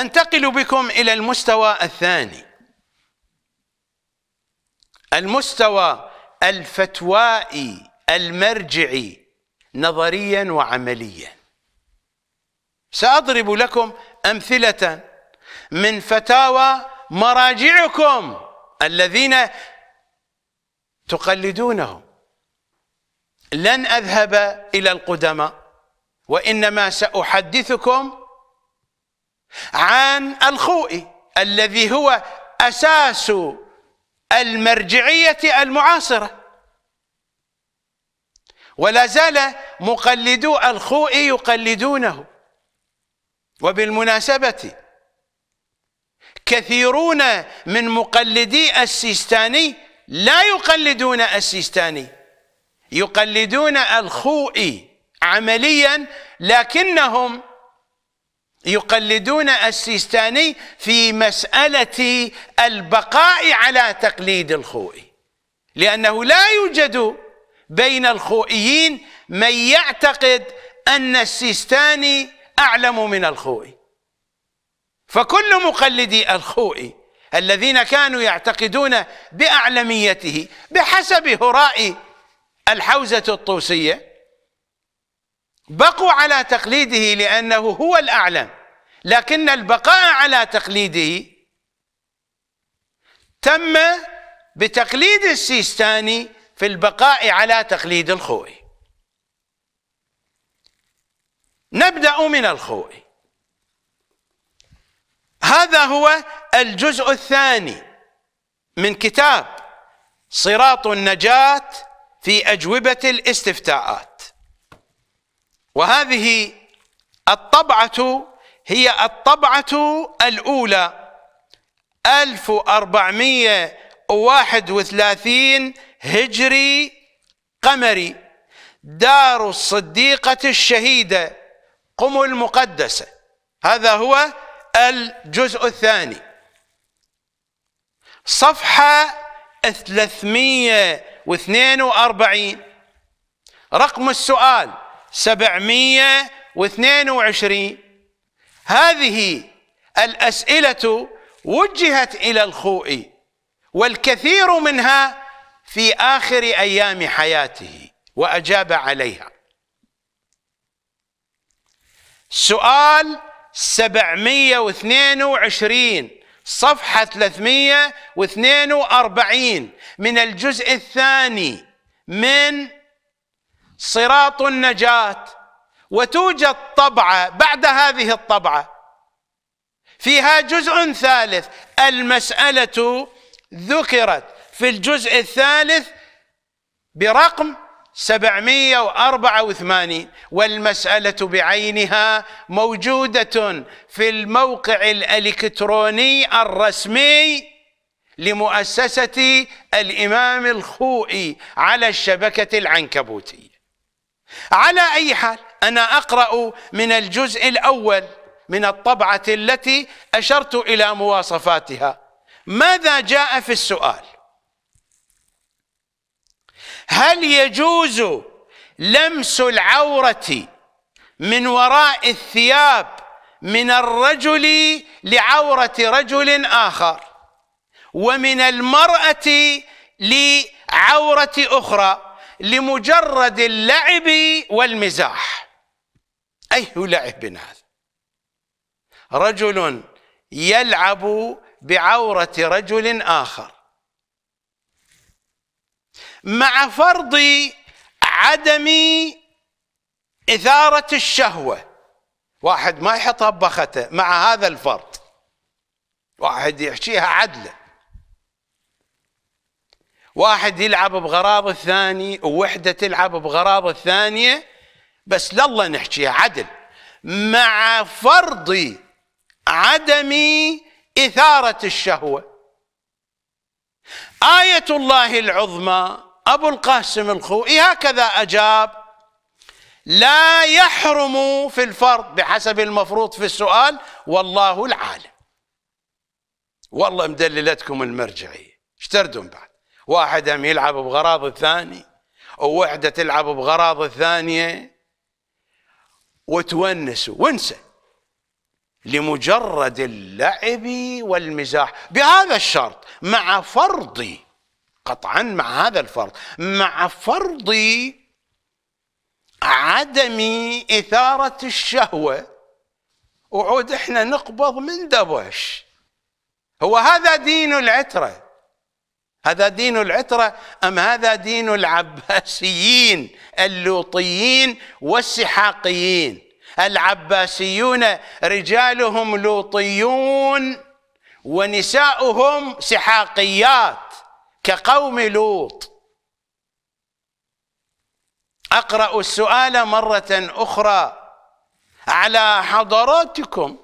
انتقل بكم الى المستوى الثاني المستوى الفتوائي المرجعي نظريا وعمليا ساضرب لكم امثله من فتاوى مراجعكم الذين تقلدونهم لن اذهب الى القدماء وانما ساحدثكم عن الخوئي الذي هو أساس المرجعية المعاصرة ولا زال مقلدو الخوئي يقلدونه وبالمناسبة كثيرون من مقلدي السيستاني لا يقلدون السيستاني يقلدون الخوئي عمليا لكنهم يقلدون السيستاني في مسألة البقاء على تقليد الخوئي لأنه لا يوجد بين الخوئيين من يعتقد أن السيستاني أعلم من الخوئي فكل مقلدي الخوئي الذين كانوا يعتقدون بأعلميته بحسب هراء الحوزة الطوسية بقوا على تقليده لأنه هو الأعلم لكن البقاء على تقليده تم بتقليد السيستاني في البقاء على تقليد الخوئي نبدأ من الخوئي هذا هو الجزء الثاني من كتاب صراط النجاة في أجوبة الاستفتاءات وهذه الطبعة هي الطبعة الأولى 1431 هجري قمري دار الصديقة الشهيدة قم المقدسة هذا هو الجزء الثاني صفحة 342 رقم السؤال سبعمية واثنين وعشرين هذه الأسئلة وجهت إلى الخوئي والكثير منها في آخر أيام حياته وأجاب عليها سؤال 722 صفحة 342 من الجزء الثاني من صراط النجاه وتوجد طبعه بعد هذه الطبعه فيها جزء ثالث المساله ذكرت في الجزء الثالث برقم 784 والمسألة بعينها موجودة في الموقع الإلكتروني الرسمي لمؤسسة الإمام الخوئي على الشبكة العنكبوتية على أي حال أنا أقرأ من الجزء الأول من الطبعة التي أشرت إلى مواصفاتها ماذا جاء في السؤال هل يجوز لمس العورة من وراء الثياب من الرجل لعورة رجل آخر ومن المرأة لعورة أخرى لمجرد اللعب والمزاح أي لعب هذا رجل يلعب بعورة رجل آخر مع فرض عدم إثارة الشهوة واحد ما يحطها ببخته مع هذا الفرض واحد يحشيها عدله واحد يلعب بغراض الثاني ووحده تلعب بغراض الثانيه بس لله نحكيها عدل مع فرض عدم اثاره الشهوه ايه الله العظمى ابو القاسم الخوئي إيه هكذا اجاب لا يحرم في الفرض بحسب المفروض في السؤال والله العالم والله مدللتكم المرجعيه اشتردم بعد واحد هم يلعب بغراض الثاني ووحدة تلعب بغراض الثانية وتونسوا وانسى لمجرد اللعب والمزاح بهذا الشرط مع فرض قطعا مع هذا الفرض مع فرض عدم إثارة الشهوة وعود احنا نقبض من دبش هو هذا دين العترة هذا دين العترة أم هذا دين العباسيين اللوطيين والسحاقيين العباسيون رجالهم لوطيون ونساؤهم سحاقيات كقوم لوط أقرأ السؤال مرة أخرى على حضراتكم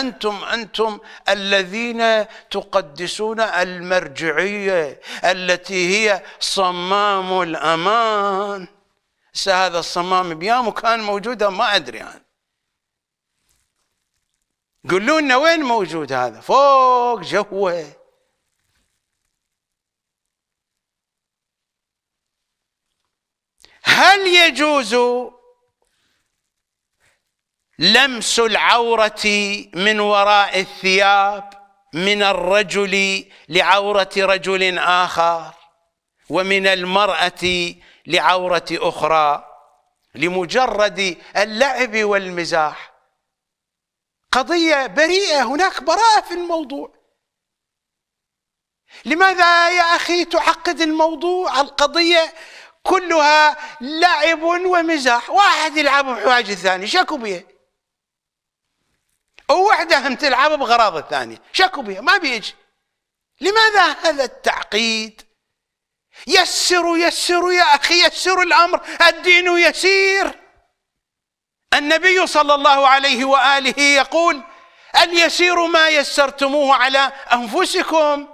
أنتم أنتم الذين تقدسون المرجعية التي هي صمام الأمان هذا الصمام بيامه كان موجودا ما أدري أنا قولوا لنا وين موجود هذا فوق جوه هل يجوز لمس العورة من وراء الثياب من الرجل لعورة رجل آخر ومن المرأة لعورة أخرى لمجرد اللعب والمزاح قضية بريئة هناك براءة في الموضوع لماذا يا أخي تعقد الموضوع القضية كلها لعب ومزاح واحد يلعب بحواج الثاني شكو بيه ووحدهم تلعب بغراض الثانية شكوا بها ما بيجي لماذا هذا التعقيد يسر يسر يا أخي يسر الأمر الدين يسير النبي صلى الله عليه وآله يقول اليسير ما يسرتموه على أنفسكم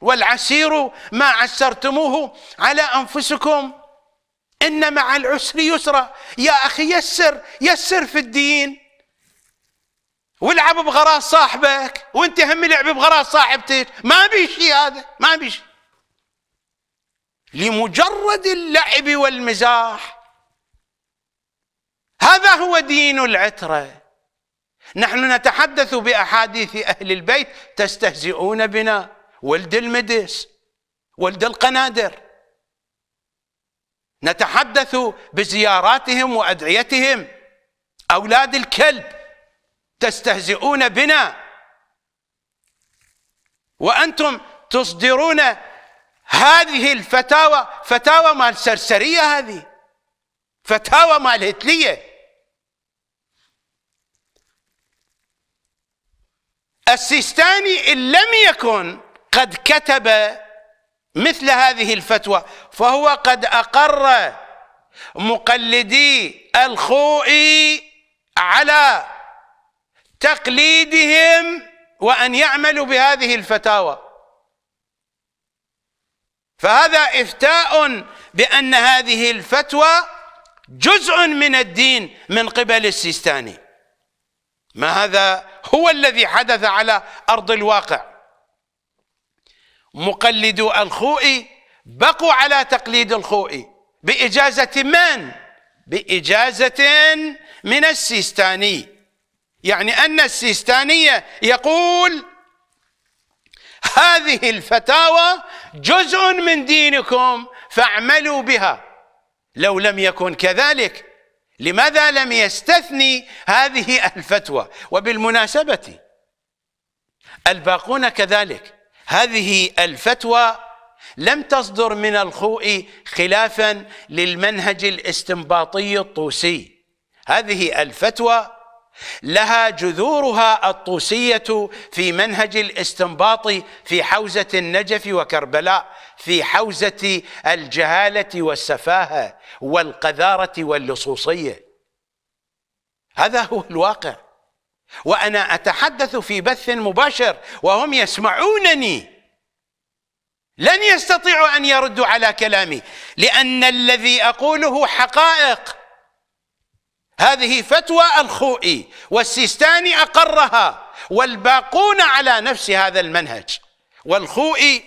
والعسير ما عسرتموه على أنفسكم إن مع العسر يسرا يا أخي يسر يسر في الدين والعب بغراض صاحبك وانت هم لعب بغراض صاحبتك ما بي شيء هذا ما بي شيء لمجرد اللعب والمزاح هذا هو دين العتره نحن نتحدث باحاديث اهل البيت تستهزئون بنا ولد المدس ولد القنادر نتحدث بزياراتهم وادعيتهم اولاد الكلب تستهزئون بنا وأنتم تصدرون هذه الفتاوى فتاوى مال سرسرية هذه فتاوى مال هتلية السيستاني إن لم يكن قد كتب مثل هذه الفتوى فهو قد أقر مقلدي الخوئي على تقليدهم وأن يعملوا بهذه الفتاوى فهذا إفتاء بأن هذه الفتوى جزء من الدين من قبل السيستاني ما هذا هو الذي حدث على أرض الواقع مقلدو الخوئي بقوا على تقليد الخوئي بإجازة من؟ بإجازة من السيستاني يعني أن السيستانية يقول هذه الفتاوى جزء من دينكم فاعملوا بها لو لم يكن كذلك لماذا لم يستثني هذه الفتوى وبالمناسبة الباقون كذلك هذه الفتوى لم تصدر من الخوء خلافا للمنهج الاستنباطي الطوسي هذه الفتوى لها جذورها الطوسية في منهج الاستنباط في حوزة النجف وكربلاء في حوزة الجهالة والسفاهة والقذارة واللصوصية هذا هو الواقع وأنا أتحدث في بث مباشر وهم يسمعونني لن يستطيعوا أن يردوا على كلامي لأن الذي أقوله حقائق هذه فتوى الخوئي والسيستاني أقرها والباقون على نفس هذا المنهج والخوئي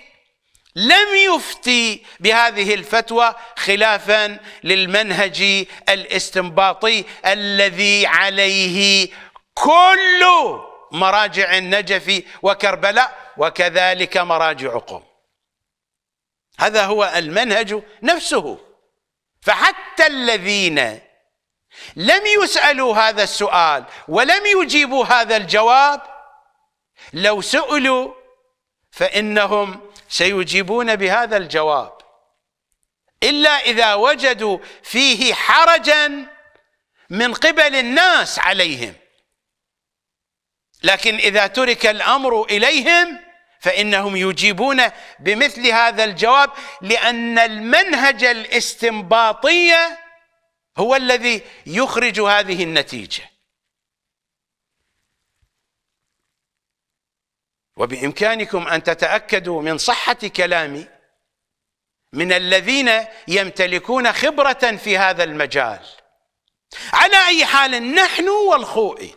لم يفتي بهذه الفتوى خلافا للمنهج الاستنباطي الذي عليه كل مراجع النجف وكربلاء وكذلك مراجع قم هذا هو المنهج نفسه فحتى الذين لم يسألوا هذا السؤال ولم يجيبوا هذا الجواب لو سئلوا فإنهم سيجيبون بهذا الجواب إلا إذا وجدوا فيه حرجا من قبل الناس عليهم لكن إذا ترك الأمر إليهم فإنهم يجيبون بمثل هذا الجواب لأن المنهج الاستنباطي هو الذي يخرج هذه النتيجه وبامكانكم ان تتاكدوا من صحه كلامي من الذين يمتلكون خبره في هذا المجال على اي حال نحن والخوئي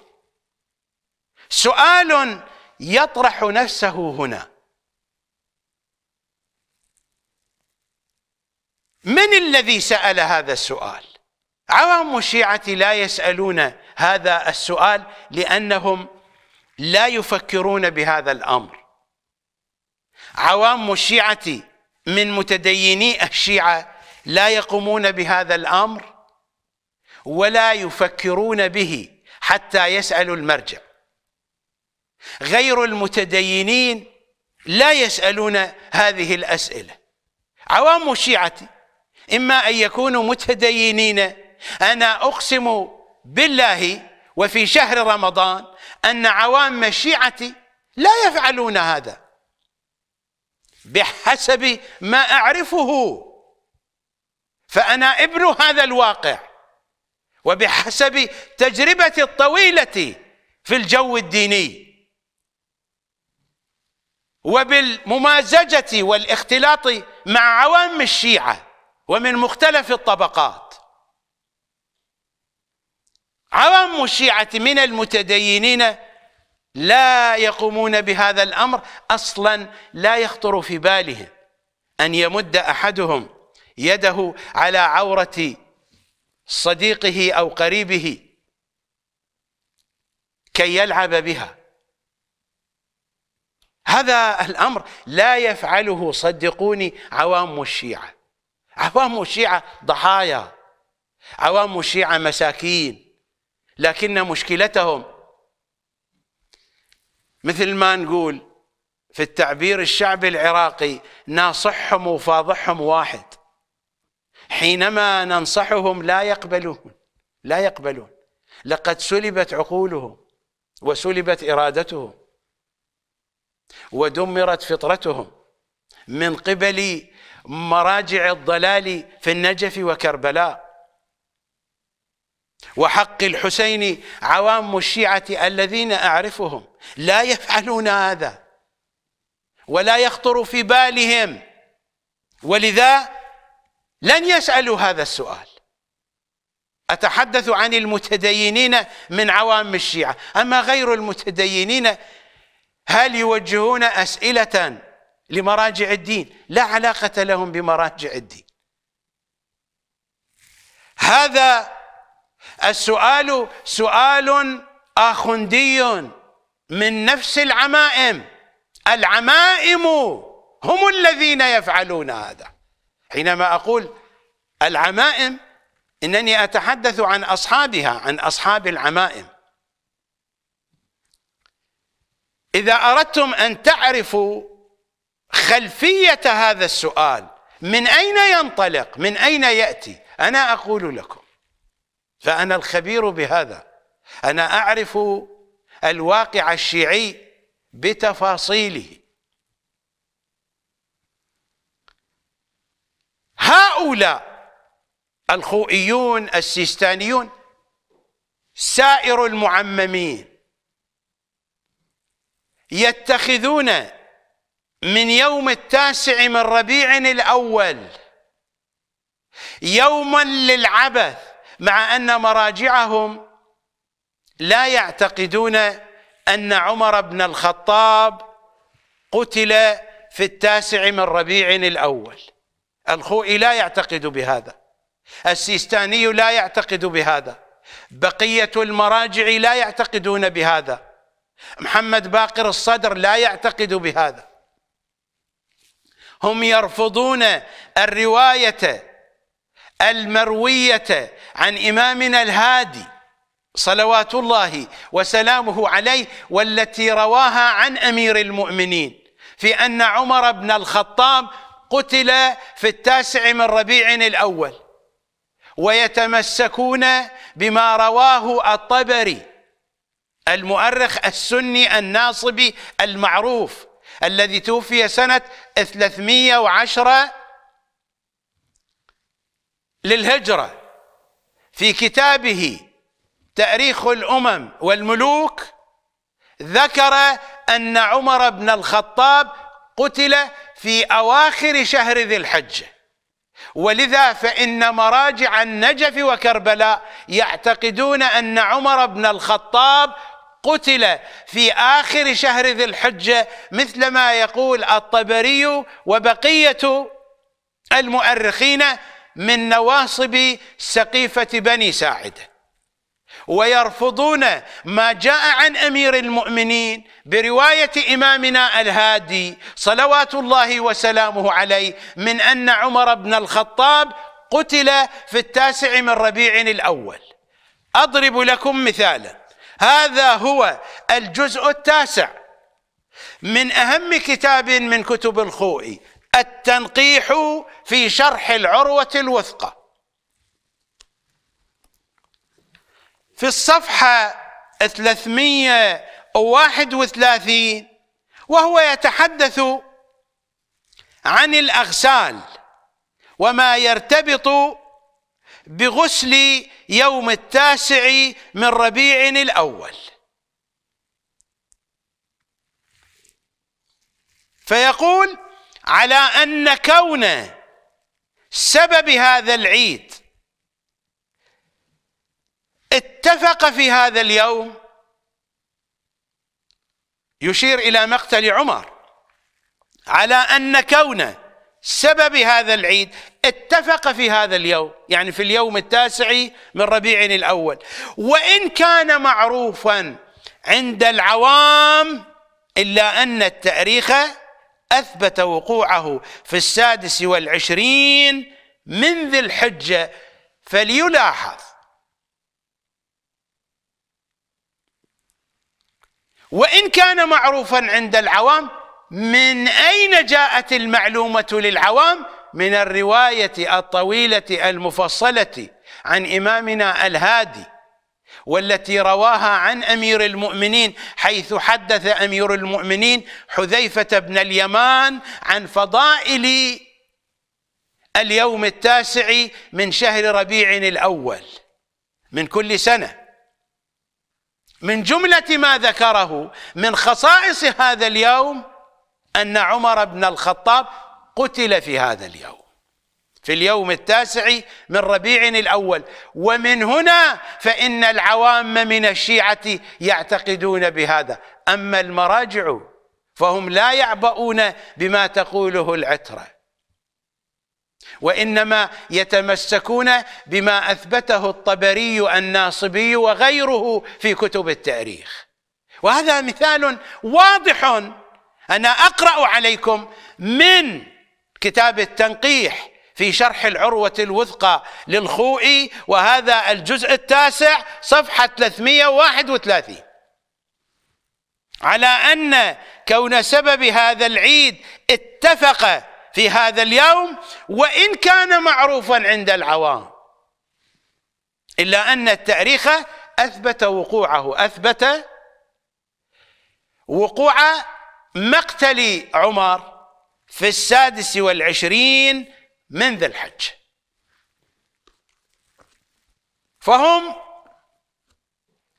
سؤال يطرح نفسه هنا من الذي سال هذا السؤال عوام الشيعة لا يسألون هذا السؤال لأنهم لا يفكرون بهذا الأمر عوام الشيعة من متديني الشيعة لا يقومون بهذا الأمر ولا يفكرون به حتى يسألوا المرجع غير المتدينين لا يسألون هذه الأسئلة عوام الشيعة إما أن يكونوا متدينين أنا أقسم بالله وفي شهر رمضان أن عوام شيعتي لا يفعلون هذا بحسب ما أعرفه فأنا ابن هذا الواقع وبحسب تجربتي الطويلة في الجو الديني وبالممازجة والاختلاط مع عوام الشيعة ومن مختلف الطبقات عوام الشيعة من المتدينين لا يقومون بهذا الأمر أصلا لا يخطر في بالهم أن يمد أحدهم يده على عورة صديقه أو قريبه كي يلعب بها هذا الأمر لا يفعله صدقوني عوام الشيعة عوام الشيعة ضحايا عوام الشيعة مساكين لكن مشكلتهم مثل ما نقول في التعبير الشعبي العراقي ناصحهم وفاضحهم واحد حينما ننصحهم لا يقبلون لا يقبلون لقد سلبت عقولهم وسلبت إرادتهم ودمرت فطرتهم من قبل مراجع الضلال في النجف وكربلاء وحق الحسين عوام الشيعة الذين أعرفهم لا يفعلون هذا ولا يخطر في بالهم ولذا لن يسألوا هذا السؤال أتحدث عن المتدينين من عوام الشيعة أما غير المتدينين هل يوجهون أسئلة لمراجع الدين لا علاقة لهم بمراجع الدين هذا السؤال سؤال آخندي من نفس العمائم العمائم هم الذين يفعلون هذا حينما أقول العمائم إنني أتحدث عن أصحابها عن أصحاب العمائم إذا أردتم أن تعرفوا خلفية هذا السؤال من أين ينطلق من أين يأتي أنا أقول لكم فأنا الخبير بهذا أنا أعرف الواقع الشيعي بتفاصيله هؤلاء الخوئيون السيستانيون سائر المعممين يتخذون من يوم التاسع من ربيع الأول يوما للعبث مع أن مراجعهم لا يعتقدون أن عمر بن الخطاب قتل في التاسع من ربيع الأول الخوئي لا يعتقد بهذا السيستاني لا يعتقد بهذا بقية المراجع لا يعتقدون بهذا محمد باقر الصدر لا يعتقد بهذا هم يرفضون الرواية المرويه عن امامنا الهادي صلوات الله وسلامه عليه والتي رواها عن امير المؤمنين في ان عمر بن الخطاب قتل في التاسع من ربيع الاول ويتمسكون بما رواه الطبري المؤرخ السني الناصبي المعروف الذي توفي سنه 310 للهجرة في كتابه تاريخ الأمم والملوك ذكر أن عمر بن الخطاب قتل في أواخر شهر ذي الحجة ولذا فإن مراجع النجف وكربلاء يعتقدون أن عمر بن الخطاب قتل في آخر شهر ذي الحجة مثل ما يقول الطبري وبقية المؤرخين من نواصب سقيفة بني ساعدة ويرفضون ما جاء عن أمير المؤمنين برواية إمامنا الهادي صلوات الله وسلامه عليه من أن عمر بن الخطاب قتل في التاسع من ربيع الأول أضرب لكم مثالا هذا هو الجزء التاسع من أهم كتاب من كتب الخوئي التنقيح في شرح العروة الوثقى في الصفحة 331 وهو يتحدث عن الأغسال وما يرتبط بغسل يوم التاسع من ربيع الأول فيقول على ان كون سبب هذا العيد اتفق في هذا اليوم يشير الى مقتل عمر على ان كون سبب هذا العيد اتفق في هذا اليوم يعني في اليوم التاسع من ربيع الاول وان كان معروفا عند العوام الا ان التاريخ أثبت وقوعه في السادس والعشرين من ذي الحجة فليلاحظ وإن كان معروفا عند العوام من أين جاءت المعلومة للعوام من الرواية الطويلة المفصلة عن إمامنا الهادي والتي رواها عن امير المؤمنين حيث حدث امير المؤمنين حذيفه بن اليمان عن فضائل اليوم التاسع من شهر ربيع الاول من كل سنه من جمله ما ذكره من خصائص هذا اليوم ان عمر بن الخطاب قتل في هذا اليوم في اليوم التاسع من ربيع الأول ومن هنا فإن العوام من الشيعة يعتقدون بهذا أما المراجع فهم لا يعبؤون بما تقوله العترة وإنما يتمسكون بما أثبته الطبري الناصبي وغيره في كتب التاريخ وهذا مثال واضح أنا أقرأ عليكم من كتاب التنقيح في شرح العروة الوثقى للخوئي وهذا الجزء التاسع صفحة 331 على أن كون سبب هذا العيد اتفق في هذا اليوم وإن كان معروفا عند العوام إلا أن التاريخ أثبت وقوعه أثبت وقوع مقتل عمر في السادس والعشرين من ذا الحج فهم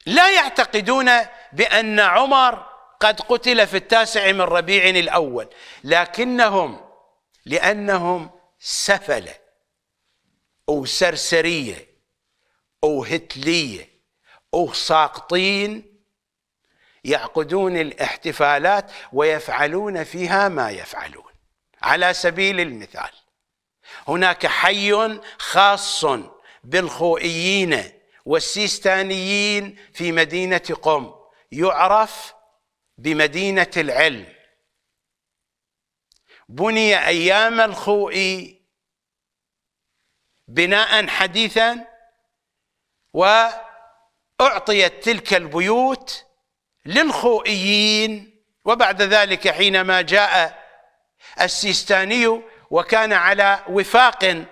لا يعتقدون بأن عمر قد قتل في التاسع من ربيع الأول لكنهم لأنهم سفلة أو سرسرية أو هتلية أو ساقطين يعقدون الاحتفالات ويفعلون فيها ما يفعلون على سبيل المثال هناك حي خاص بالخوئيين والسيستانيين في مدينة قم يعرف بمدينة العلم بني أيام الخوئي بناء حديثا وأعطيت تلك البيوت للخوئيين وبعد ذلك حينما جاء السيستاني وكان على وفاق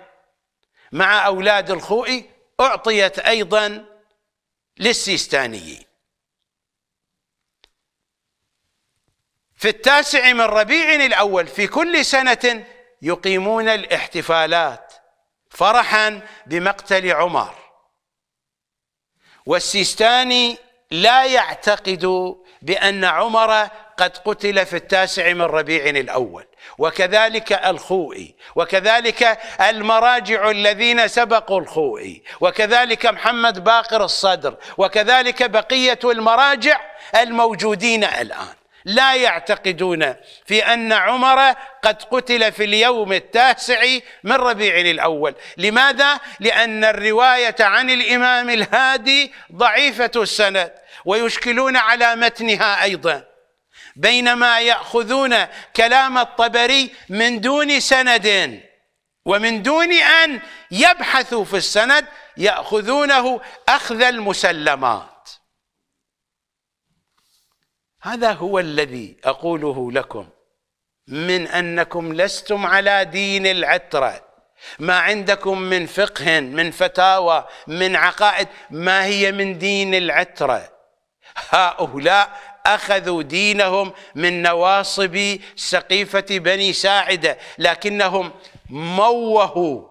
مع أولاد الخوئي أعطيت أيضا للسيستاني في التاسع من ربيع الأول في كل سنة يقيمون الاحتفالات فرحا بمقتل عمر والسيستاني لا يعتقد بأن عمر قد قتل في التاسع من ربيع الأول وكذلك الخوئي وكذلك المراجع الذين سبقوا الخوئي وكذلك محمد باقر الصدر وكذلك بقية المراجع الموجودين الآن لا يعتقدون في أن عمر قد قتل في اليوم التاسع من ربيع الأول لماذا؟ لأن الرواية عن الإمام الهادي ضعيفة السند ويشكلون على متنها أيضاً بينما ياخذون كلام الطبري من دون سند ومن دون ان يبحثوا في السند ياخذونه اخذ المسلمات هذا هو الذي اقوله لكم من انكم لستم على دين العتره ما عندكم من فقه من فتاوى من عقائد ما هي من دين العتره هؤلاء أخذوا دينهم من نواصب سقيفة بني ساعدة لكنهم موهوا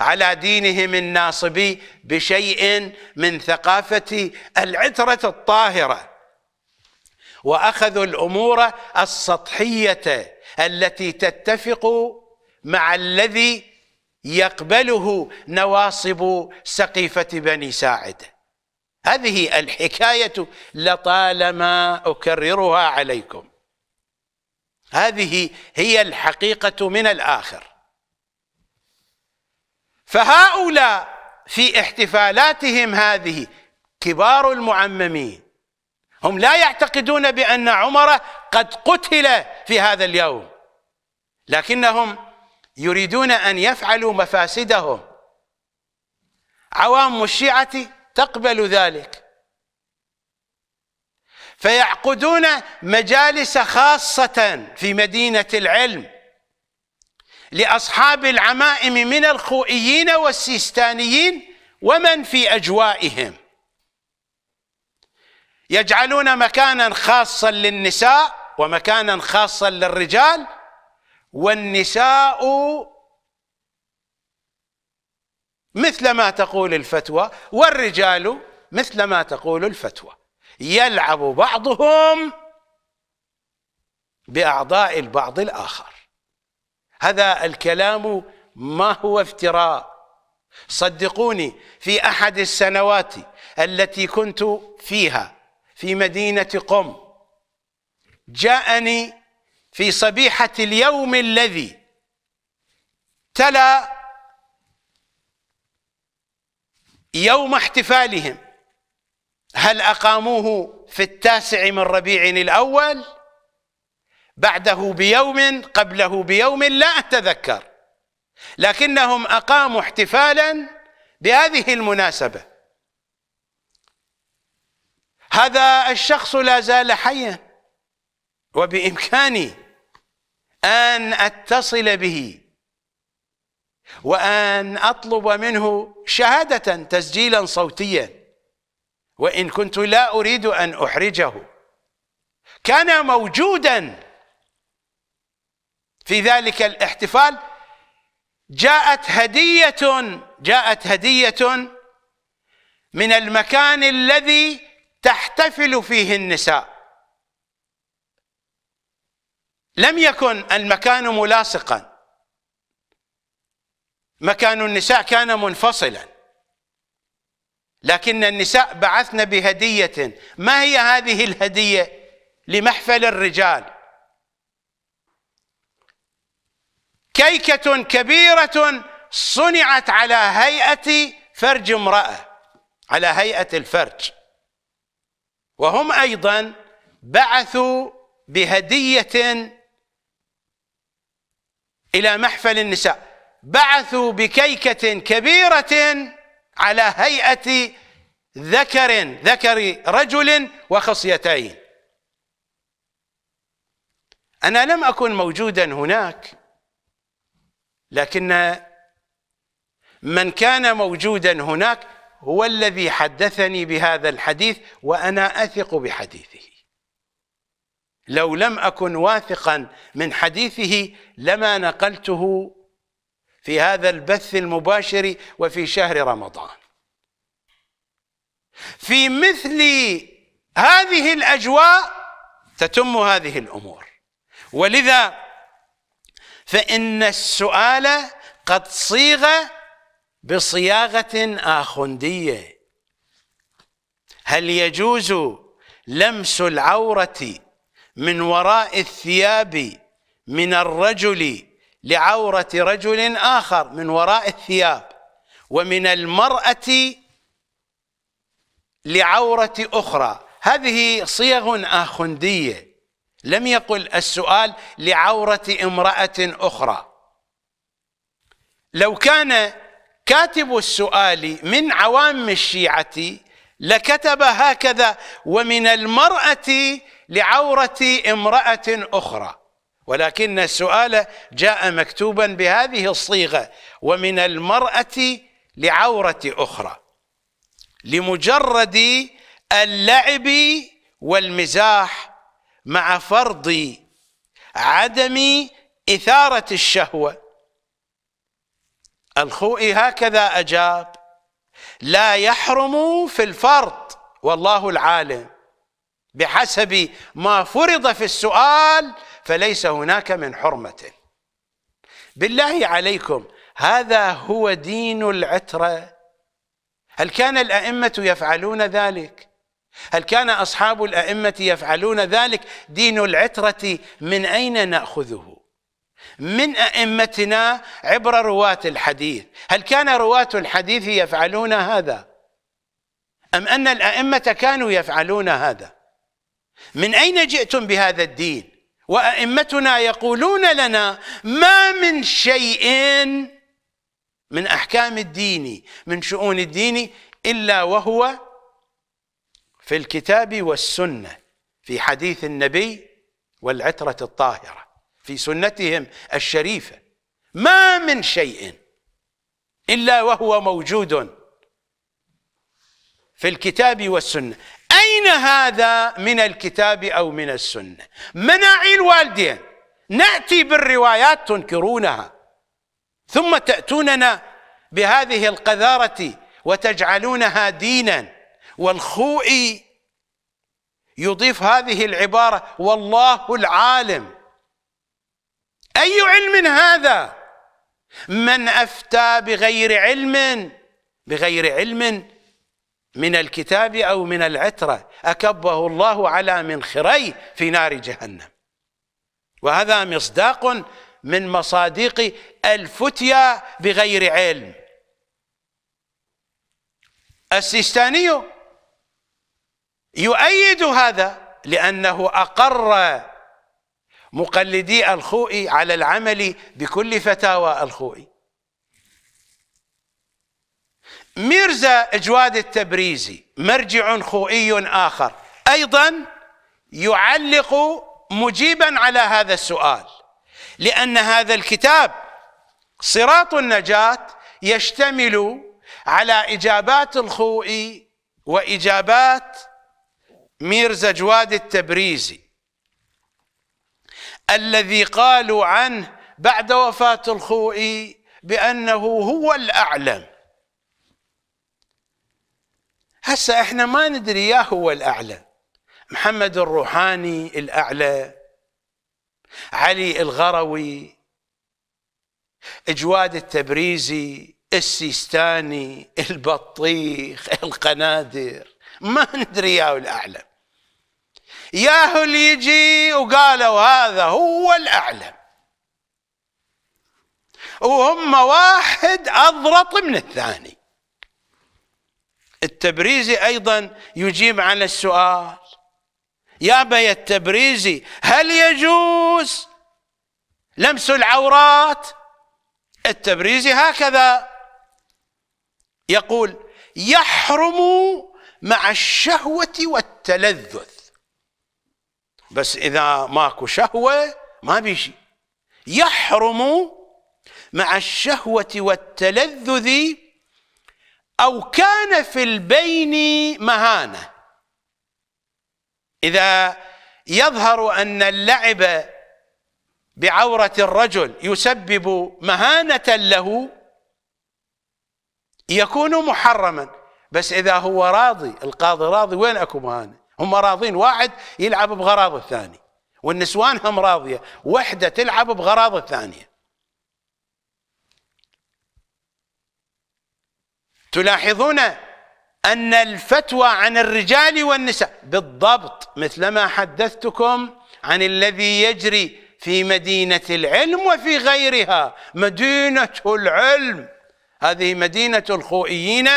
على دينهم الناصبي بشيء من ثقافة العترة الطاهرة وأخذوا الأمور السطحية التي تتفق مع الذي يقبله نواصب سقيفة بني ساعده هذه الحكاية لطالما أكررها عليكم هذه هي الحقيقة من الآخر فهؤلاء في احتفالاتهم هذه كبار المعممين هم لا يعتقدون بأن عمر قد قتل في هذا اليوم لكنهم يريدون أن يفعلوا مفاسدهم عوام الشيعة تقبل ذلك فيعقدون مجالس خاصة في مدينة العلم لأصحاب العمائم من الخوئيين والسيستانيين ومن في أجوائهم يجعلون مكانا خاصا للنساء ومكانا خاصا للرجال والنساء مثل ما تقول الفتوى والرجال مثل ما تقول الفتوى يلعب بعضهم باعضاء البعض الاخر هذا الكلام ما هو افتراء صدقوني في احد السنوات التي كنت فيها في مدينه قم جاءني في صبيحه اليوم الذي تلا يوم احتفالهم هل أقاموه في التاسع من ربيع الأول بعده بيوم قبله بيوم لا أتذكر لكنهم أقاموا احتفالا بهذه المناسبة هذا الشخص لا زال حيا وبإمكاني أن أتصل به وأن أطلب منه شهادة تسجيلا صوتيا وإن كنت لا أريد أن أحرجه كان موجودا في ذلك الاحتفال جاءت هدية جاءت هدية من المكان الذي تحتفل فيه النساء لم يكن المكان ملاصقا مكان النساء كان منفصلا لكن النساء بعثن بهدية ما هي هذه الهدية لمحفل الرجال كيكة كبيرة صنعت على هيئة فرج امرأة على هيئة الفرج وهم أيضا بعثوا بهدية إلى محفل النساء بعثوا بكيكة كبيرة على هيئة ذكر ذكر رجل وخصيتين أنا لم أكن موجودا هناك لكن من كان موجودا هناك هو الذي حدثني بهذا الحديث وأنا أثق بحديثه لو لم أكن واثقا من حديثه لما نقلته في هذا البث المباشر وفي شهر رمضان في مثل هذه الاجواء تتم هذه الامور ولذا فان السؤال قد صيغ بصياغه اخنديه هل يجوز لمس العوره من وراء الثياب من الرجل لعورة رجل آخر من وراء الثياب ومن المرأة لعورة أخرى هذه صيغ آخندية لم يقل السؤال لعورة امرأة أخرى لو كان كاتب السؤال من عوام الشيعة لكتب هكذا ومن المرأة لعورة امرأة أخرى ولكن السؤال جاء مكتوبا بهذه الصيغه ومن المراه لعوره اخرى لمجرد اللعب والمزاح مع فرض عدم اثاره الشهوه الخوئي هكذا اجاب لا يحرم في الفرض والله العالم بحسب ما فرض في السؤال فليس هناك من حرمة بالله عليكم هذا هو دين العترة هل كان الأئمة يفعلون ذلك؟ هل كان أصحاب الأئمة يفعلون ذلك؟ دين العترة من أين نأخذه؟ من أئمتنا عبر رواة الحديث هل كان رواة الحديث يفعلون هذا؟ أم أن الأئمة كانوا يفعلون هذا؟ من أين جئتم بهذا الدين؟ وأئمتنا يقولون لنا ما من شيء من أحكام الدين من شؤون الدين إلا وهو في الكتاب والسنة في حديث النبي والعترة الطاهرة في سنتهم الشريفة ما من شيء إلا وهو موجود في الكتاب والسنة أين هذا من الكتاب أو من السنة مناعي الوالدين نأتي بالروايات تنكرونها ثم تأتوننا بهذه القذارة وتجعلونها دينا والخوئي يضيف هذه العبارة والله العالم أي علم هذا من أفتى بغير علم بغير علم من الكتاب أو من العترة أكبه الله على منخريه في نار جهنم وهذا مصداق من مصادق الفتيا بغير علم السيستاني يؤيد هذا لأنه أقر مقلدي الخوئي على العمل بكل فتاوى الخوئي ميرزا جواد التبريزي مرجع خوئي آخر أيضا يعلق مجيبا على هذا السؤال لأن هذا الكتاب صراط النجاة يشتمل على إجابات الخوئي وإجابات ميرزا جواد التبريزي الذي قالوا عنه بعد وفاة الخوئي بأنه هو الأعلم هسه احنا ما ندري يا هو الاعلى محمد الروحاني الاعلى علي الغروي جواد التبريزي السيستاني البطيخ القنادر ما ندري ياهو الاعلى ياهو اللي يجي وقالوا هذا هو الاعلى وهم واحد اضرط من الثاني التبريزي أيضا يجيب على السؤال يا بي التبريزي هل يجوز لمس العورات التبريزي هكذا يقول يحرم مع الشهوة والتلذذ بس إذا ماكو شهوة ما بيجي يحرم مع الشهوة والتلذذ أو كان في البين مهانة إذا يظهر أن اللعب بعورة الرجل يسبب مهانة له يكون محرما بس إذا هو راضي القاضي راضي وين أكو مهانة هم راضين واحد يلعب بغراض الثاني والنسوان هم راضية وحدة تلعب بغراض الثانية تلاحظون أن الفتوى عن الرجال والنساء بالضبط مثلما حدثتكم عن الذي يجري في مدينة العلم وفي غيرها مدينة العلم هذه مدينة الخوئيين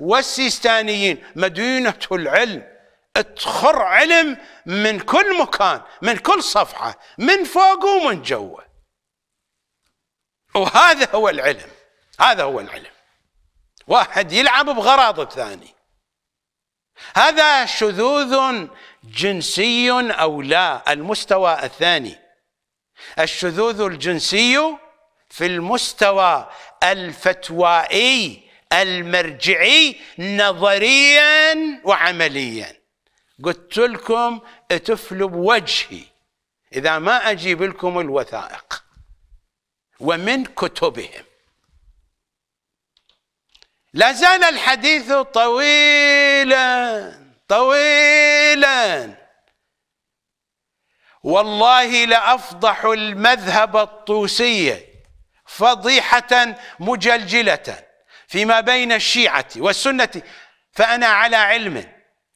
والسيستانيين مدينة العلم ادخر علم من كل مكان من كل صفحة من فوق ومن جوه وهذا هو العلم هذا هو العلم واحد يلعب بغراض الثاني هذا شذوذ جنسي أو لا المستوى الثاني الشذوذ الجنسي في المستوى الفتوائي المرجعي نظريا وعمليا قلت لكم اتفلوا بوجهي إذا ما أجيب لكم الوثائق ومن كتبهم لا زال الحديث طويلا طويلا والله لأفضح المذهب الطوسي فضيحة مجلجلة فيما بين الشيعة والسنة فأنا على علم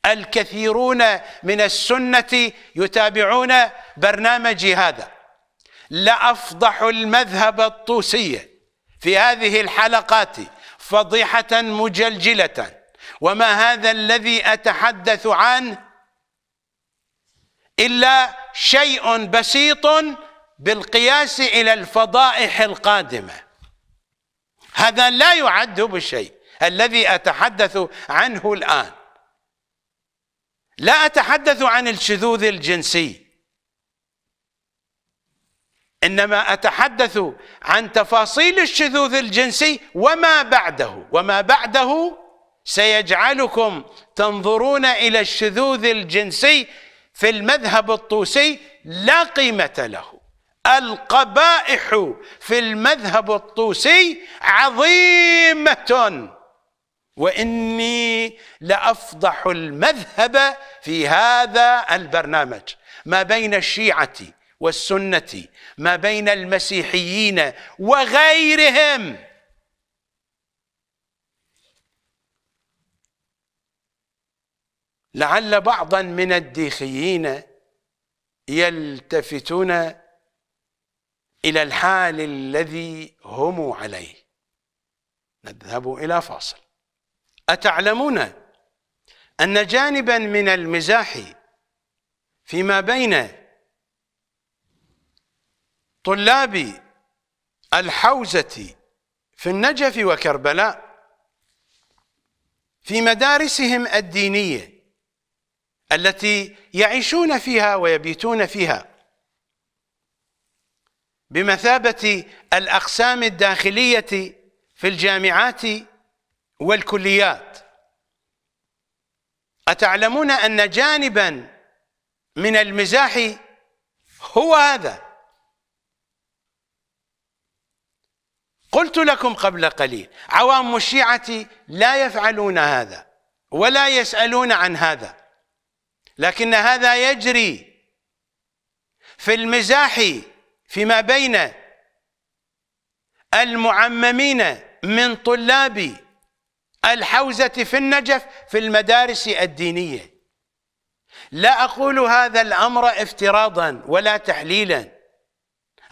الكثيرون من السنة يتابعون برنامجي هذا لأفضح المذهب الطوسي في هذه الحلقات فضيحة مجلجلة وما هذا الذي أتحدث عنه إلا شيء بسيط بالقياس إلى الفضائح القادمة هذا لا يعد بشيء الذي أتحدث عنه الآن لا أتحدث عن الشذوذ الجنسي انما اتحدث عن تفاصيل الشذوذ الجنسي وما بعده وما بعده سيجعلكم تنظرون الى الشذوذ الجنسي في المذهب الطوسي لا قيمه له القبائح في المذهب الطوسي عظيمه واني لافضح المذهب في هذا البرنامج ما بين الشيعه والسنه ما بين المسيحيين وغيرهم لعل بعضا من الديخيين يلتفتون الى الحال الذي هم عليه نذهب الى فاصل اتعلمون ان جانبا من المزاح فيما بين طلاب الحوزة في النجف وكربلاء في مدارسهم الدينية التي يعيشون فيها ويبيتون فيها بمثابة الأقسام الداخلية في الجامعات والكليات أتعلمون أن جانبا من المزاح هو هذا قلت لكم قبل قليل عوام الشيعة لا يفعلون هذا ولا يسألون عن هذا لكن هذا يجري في المزاح فيما بين المعممين من طلاب الحوزة في النجف في المدارس الدينية لا أقول هذا الأمر افتراضا ولا تحليلا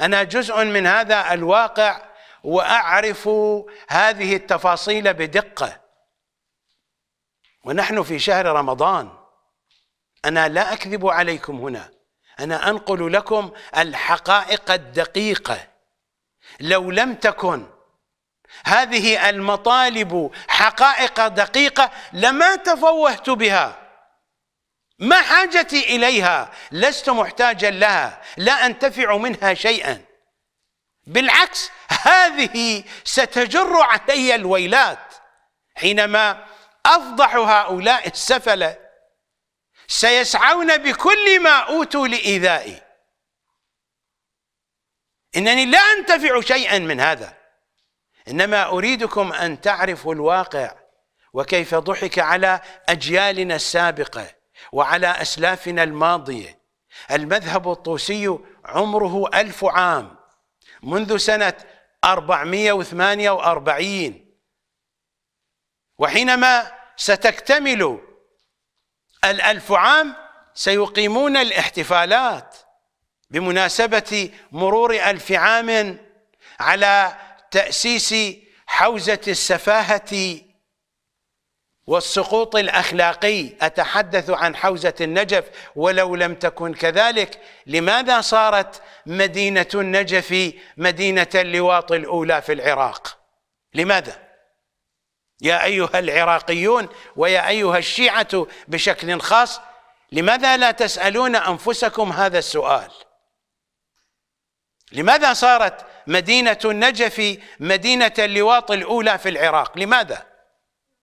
أنا جزء من هذا الواقع واعرف هذه التفاصيل بدقه ونحن في شهر رمضان انا لا اكذب عليكم هنا انا انقل لكم الحقائق الدقيقه لو لم تكن هذه المطالب حقائق دقيقه لما تفوهت بها ما حاجتي اليها لست محتاجا لها لا انتفع منها شيئا بالعكس هذه ستجر علي الويلات حينما أفضح هؤلاء السفلة سيسعون بكل ما أوتوا لإيذائي إنني لا أنتفع شيئا من هذا إنما أريدكم أن تعرفوا الواقع وكيف ضحك على أجيالنا السابقة وعلى أسلافنا الماضية المذهب الطوسي عمره ألف عام منذ سنة 448 وحينما ستكتمل الألف عام سيقيمون الاحتفالات بمناسبة مرور ألف عام على تأسيس حوزة السفاهة والسقوط الاخلاقي اتحدث عن حوزه النجف ولو لم تكن كذلك لماذا صارت مدينه النجف مدينه اللواط الاولى في العراق لماذا يا ايها العراقيون ويا ايها الشيعه بشكل خاص لماذا لا تسالون انفسكم هذا السؤال لماذا صارت مدينه النجف مدينه اللواط الاولى في العراق لماذا